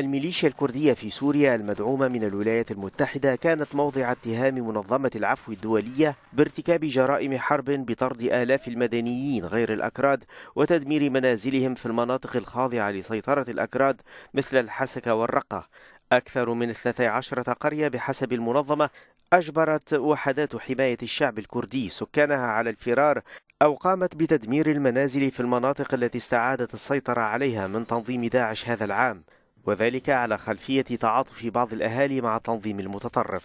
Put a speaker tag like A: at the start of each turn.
A: الميليشيا الكردية في سوريا المدعومة من الولايات المتحدة كانت موضع اتهام منظمة العفو الدولية بارتكاب جرائم حرب بطرد آلاف المدنيين غير الأكراد وتدمير منازلهم في المناطق الخاضعة لسيطرة الأكراد مثل الحسكة والرقة أكثر من 12 قرية بحسب المنظمة أجبرت وحدات حماية الشعب الكردي سكانها على الفرار أو قامت بتدمير المنازل في المناطق التي استعادت السيطرة عليها من تنظيم داعش هذا العام وذلك على خلفية تعاطف بعض الأهالي مع التنظيم المتطرف